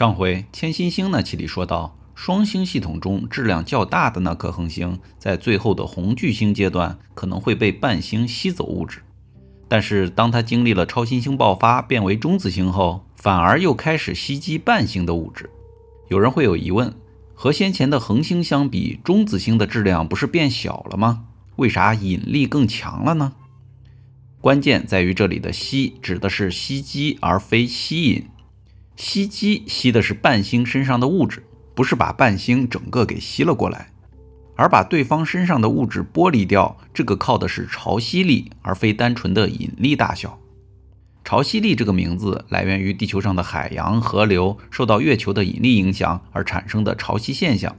上回千新星那期里说到，双星系统中质量较大的那颗恒星，在最后的红巨星阶段可能会被伴星吸走物质，但是当它经历了超新星爆发变为中子星后，反而又开始吸积伴星的物质。有人会有疑问，和先前的恒星相比，中子星的质量不是变小了吗？为啥引力更强了呢？关键在于这里的吸指的是吸积，而非吸引。吸积吸的是伴星身上的物质，不是把伴星整个给吸了过来，而把对方身上的物质剥离掉。这个靠的是潮汐力，而非单纯的引力大小。潮汐力这个名字来源于地球上的海洋、河流受到月球的引力影响而产生的潮汐现象。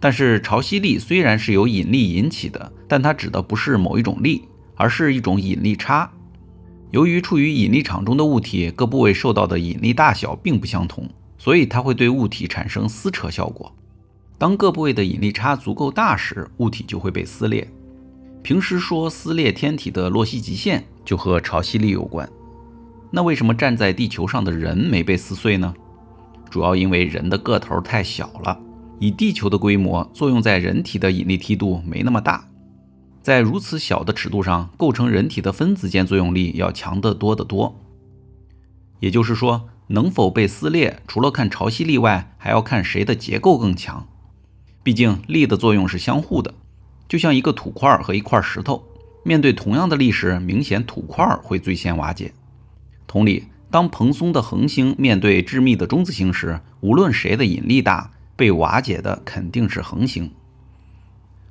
但是潮汐力虽然是由引力引起的，但它指的不是某一种力，而是一种引力差。由于处于引力场中的物体各部位受到的引力大小并不相同，所以它会对物体产生撕扯效果。当各部位的引力差足够大时，物体就会被撕裂。平时说撕裂天体的洛希极限就和潮汐力有关。那为什么站在地球上的人没被撕碎呢？主要因为人的个头太小了，以地球的规模作用在人体的引力梯度没那么大。在如此小的尺度上，构成人体的分子间作用力要强得多得多。也就是说，能否被撕裂，除了看潮汐力外，还要看谁的结构更强。毕竟力的作用是相互的，就像一个土块和一块石头，面对同样的力时，明显土块会最先瓦解。同理，当蓬松的恒星面对致密的中子星时，无论谁的引力大，被瓦解的肯定是恒星。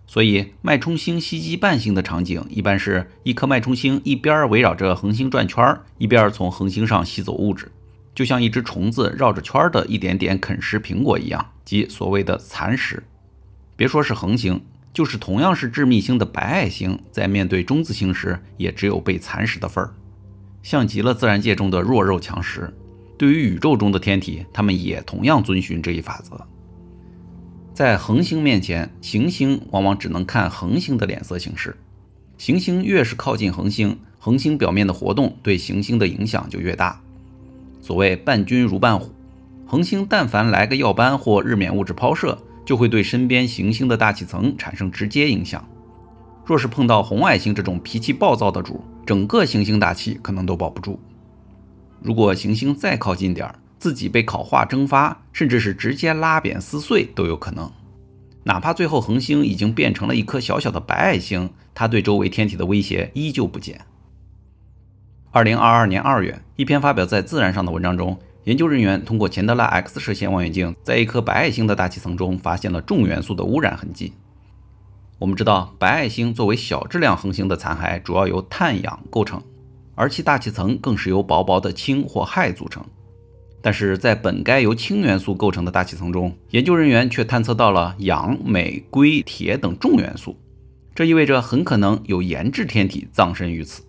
所以，脉冲星袭击伴星的场景，一般是一颗脉冲星一边围绕着恒星转圈，一边从恒星上吸走物质，就像一只虫子绕着圈的一点点啃食苹果一样，即所谓的蚕食。别说是恒星，就是同样是致密星的白矮星，在面对中子星时，也只有被蚕食的份儿，像极了自然界中的弱肉强食。对于宇宙中的天体，它们也同样遵循这一法则。在恒星面前，行星往往只能看恒星的脸色行事。行星越是靠近恒星，恒星表面的活动对行星的影响就越大。所谓伴君如伴虎，恒星但凡来个耀斑或日冕物质抛射，就会对身边行星的大气层产生直接影响。若是碰到红矮星这种脾气暴躁的主，整个行星大气可能都保不住。如果行星再靠近点儿，自己被烤化、蒸发，甚至是直接拉扁、撕碎都有可能。哪怕最后恒星已经变成了一颗小小的白矮星，它对周围天体的威胁依旧不减。二零二二年二月，一篇发表在《自然》上的文章中，研究人员通过钱德拉 X 射线望远镜，在一颗白矮星的大气层中发现了重元素的污染痕迹。我们知道，白矮星作为小质量恒星的残骸，主要由碳、氧构成，而其大气层更是由薄薄的氢或氦组成。但是在本该由氢元素构成的大气层中，研究人员却探测到了氧、镁、硅、铁等重元素，这意味着很可能有岩质天体葬身于此。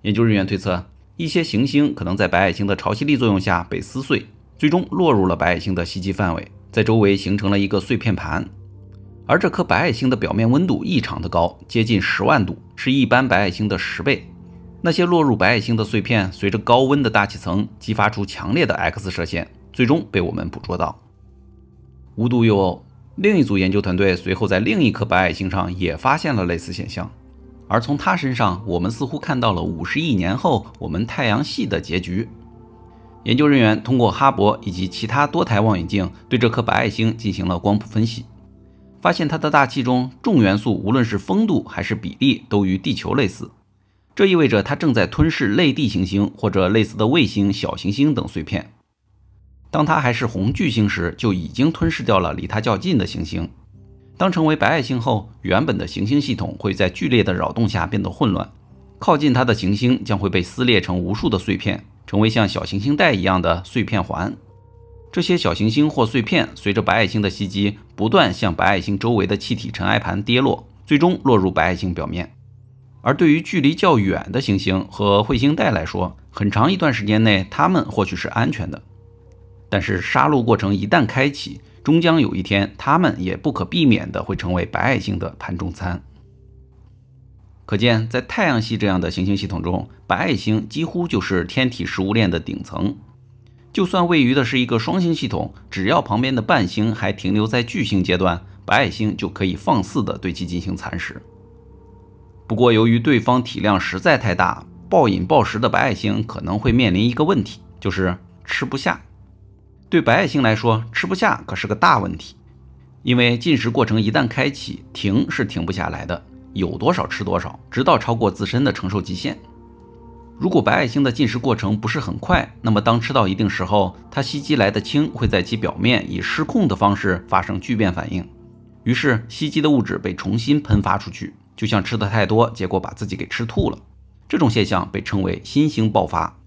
研究人员推测，一些行星可能在白矮星的潮汐力作用下被撕碎，最终落入了白矮星的吸积范围，在周围形成了一个碎片盘。而这颗白矮星的表面温度异常的高，接近十万度，是一般白矮星的十倍。那些落入白矮星的碎片，随着高温的大气层激发出强烈的 X 射线，最终被我们捕捉到。无独有偶，另一组研究团队随后在另一颗白矮星上也发现了类似现象。而从它身上，我们似乎看到了五十亿年后我们太阳系的结局。研究人员通过哈勃以及其他多台望远镜对这颗白矮星进行了光谱分析，发现它的大气中重元素，无论是风度还是比例，都与地球类似。这意味着它正在吞噬类地行星或者类似的卫星、小行星等碎片。当它还是红巨星时，就已经吞噬掉了离它较近的行星。当成为白矮星后，原本的行星系统会在剧烈的扰动下变得混乱，靠近它的行星将会被撕裂成无数的碎片，成为像小行星带一样的碎片环。这些小行星或碎片随着白矮星的袭击，不断向白矮星周围的气体尘埃盘跌落，最终落入白矮星表面。而对于距离较远的行星和彗星带来说，很长一段时间内它们或许是安全的。但是杀戮过程一旦开启，终将有一天，它们也不可避免的会成为白矮星的盘中餐。可见，在太阳系这样的行星系统中，白矮星几乎就是天体食物链的顶层。就算位于的是一个双星系统，只要旁边的伴星还停留在巨星阶段，白矮星就可以放肆地对其进行蚕食。不过，由于对方体量实在太大，暴饮暴食的白矮星可能会面临一个问题，就是吃不下。对白矮星来说，吃不下可是个大问题，因为进食过程一旦开启，停是停不下来的，有多少吃多少，直到超过自身的承受极限。如果白矮星的进食过程不是很快，那么当吃到一定时候，它吸积来的氢会在其表面以失控的方式发生聚变反应，于是袭击的物质被重新喷发出去。就像吃的太多，结果把自己给吃吐了，这种现象被称为“新星爆发”。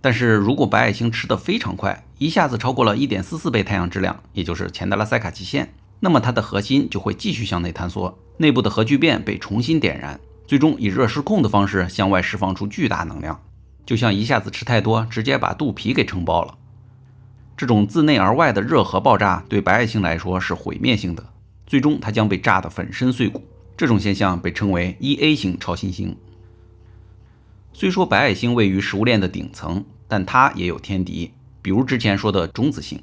但是如果白矮星吃的非常快，一下子超过了1.44倍太阳质量，也就是钱德拉塞卡极限，那么它的核心就会继续向内坍缩，内部的核聚变被重新点燃，最终以热失控的方式向外释放出巨大能量，就像一下子吃太多，直接把肚皮给撑爆了。这种自内而外的热核爆炸对白矮星来说是毁灭性的，最终它将被炸得粉身碎骨。这种现象被称为一 A 型超新星。虽说白矮星位于食物链的顶层，但它也有天敌，比如之前说的中子星。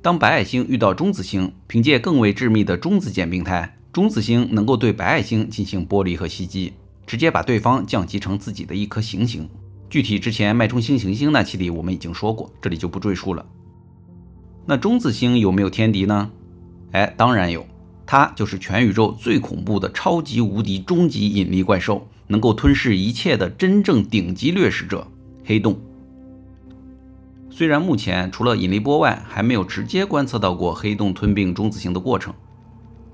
当白矮星遇到中子星，凭借更为致密的中子简并态，中子星能够对白矮星进行剥离和袭击，直接把对方降级成自己的一颗行星。具体之前脉冲星行星那期里我们已经说过，这里就不赘述了。那中子星有没有天敌呢？哎，当然有。它就是全宇宙最恐怖的超级无敌终极引力怪兽，能够吞噬一切的真正顶级掠食者——黑洞。虽然目前除了引力波外，还没有直接观测到过黑洞吞并中子星的过程，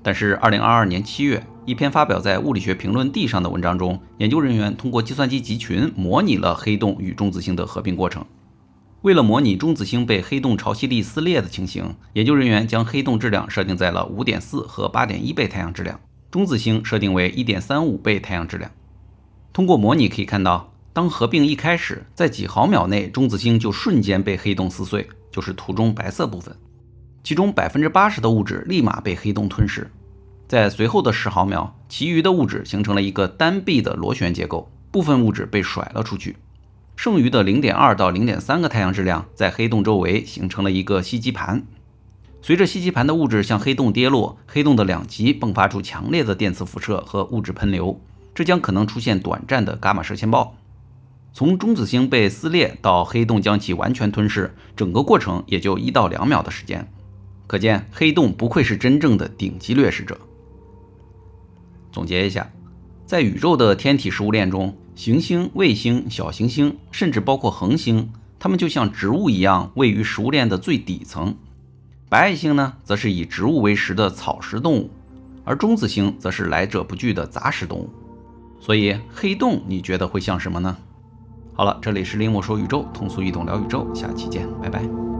但是2022年7月，一篇发表在《物理学评论 D》上的文章中，研究人员通过计算机集群模拟了黑洞与中子星的合并过程。为了模拟中子星被黑洞潮汐力撕裂的情形，研究人员将黑洞质量设定在了5.4和8.1倍太阳质量，中子星设定为1.35倍太阳质量。通过模拟可以看到，当合并一开始，在几毫秒内，中子星就瞬间被黑洞撕碎，就是图中白色部分，其中80%的物质立马被黑洞吞噬。在随后的10毫秒，其余的物质形成了一个单臂的螺旋结构，部分物质被甩了出去。剩余的零点二到零点三个太阳质量，在黑洞周围形成了一个吸积盘。随着吸积盘的物质向黑洞跌落，黑洞的两极迸发出强烈的电磁辐射和物质喷流，这将可能出现短暂的伽马射线暴。从中子星被撕裂到黑洞将其完全吞噬，整个过程也就一到两秒的时间。可见，黑洞不愧是真正的顶级掠食者。总结一下，在宇宙的天体食物链中。行星、卫星、小行星，甚至包括恒星，它们就像植物一样，位于食物链的最底层。白矮星呢，则是以植物为食的草食动物；而中子星则是来者不拒的杂食动物。所以，黑洞你觉得会像什么呢？好了，这里是林木说宇宙，通俗易懂聊宇宙，下期见，拜拜。